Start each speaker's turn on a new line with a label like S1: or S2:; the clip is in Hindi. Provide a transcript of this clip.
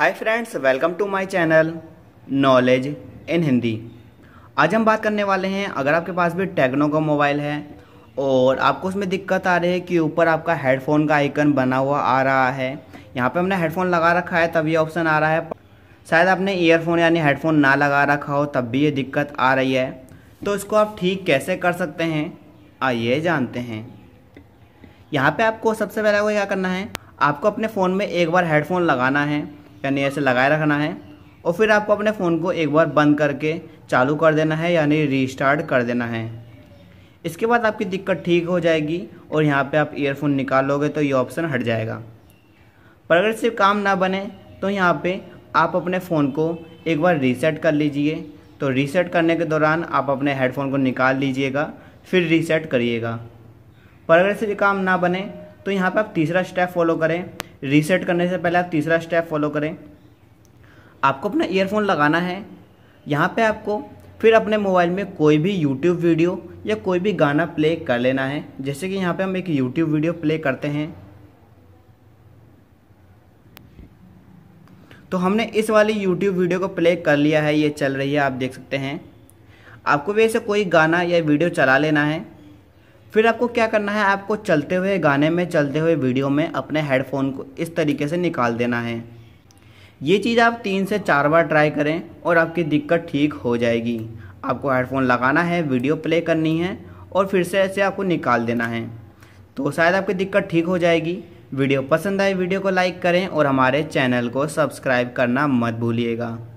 S1: hi friends welcome to my channel knowledge in Hindi आज हम बात करने वाले हैं अगर आपके पास भी टेक्नो का मोबाइल है और आपको उसमें दिक्कत आ रही है कि ऊपर आपका हेडफोन का आइकन बना हुआ आ रहा है यहाँ पे हमने हेडफोन लगा रखा है तब ये ऑप्शन आ रहा है शायद आपने ईयरफोन यानी हेडफोन ना लगा रखा हो तब भी ये दिक्कत आ रही है तो इसको आप ठीक कैसे कर सकते हैं आइए जानते हैं यहाँ पर आपको सबसे पहले वो क्या करना है आपको अपने फ़ोन में एक बार हेडफोन लगाना है यानी ऐसे लगाए रखना है और फिर आपको अपने फ़ोन को एक बार बंद करके चालू कर देना है यानी रीस्टार्ट कर देना है इसके बाद आपकी दिक्कत ठीक हो जाएगी और यहाँ पे आप ईयरफोन निकालोगे तो ये ऑप्शन हट जाएगा पर अगर सिर्फ काम ना बने तो यहाँ पे आप अपने फ़ोन को एक बार रीसेट कर लीजिए तो रीसेट करने के दौरान आप अपने हेडफोन को निकाल लीजिएगा फिर रीसेट करिएगा पर अगर सिर्फ काम ना बने तो यहाँ पर आप तीसरा स्टेप फॉलो करें रीसेट करने से पहले आप तीसरा स्टेप फॉलो करें आपको अपना ईयरफोन लगाना है यहाँ पे आपको फिर अपने मोबाइल में कोई भी यूट्यूब वीडियो या कोई भी गाना प्ले कर लेना है जैसे कि यहाँ पे हम एक यूट्यूब वीडियो प्ले करते हैं तो हमने इस वाली यूट्यूब वीडियो को प्ले कर लिया है ये चल रही है आप देख सकते हैं आपको भी ऐसे कोई गाना या वीडियो चला लेना है फिर आपको क्या करना है आपको चलते हुए गाने में चलते हुए वीडियो में अपने हेडफोन को इस तरीके से निकाल देना है ये चीज़ आप तीन से चार बार ट्राई करें और आपकी दिक्कत ठीक हो जाएगी आपको हेडफोन लगाना है वीडियो प्ले करनी है और फिर से ऐसे आपको निकाल देना है तो शायद आपकी दिक्कत ठीक हो जाएगी वीडियो पसंद आए वीडियो को लाइक करें और हमारे चैनल को सब्सक्राइब करना मत भूलिएगा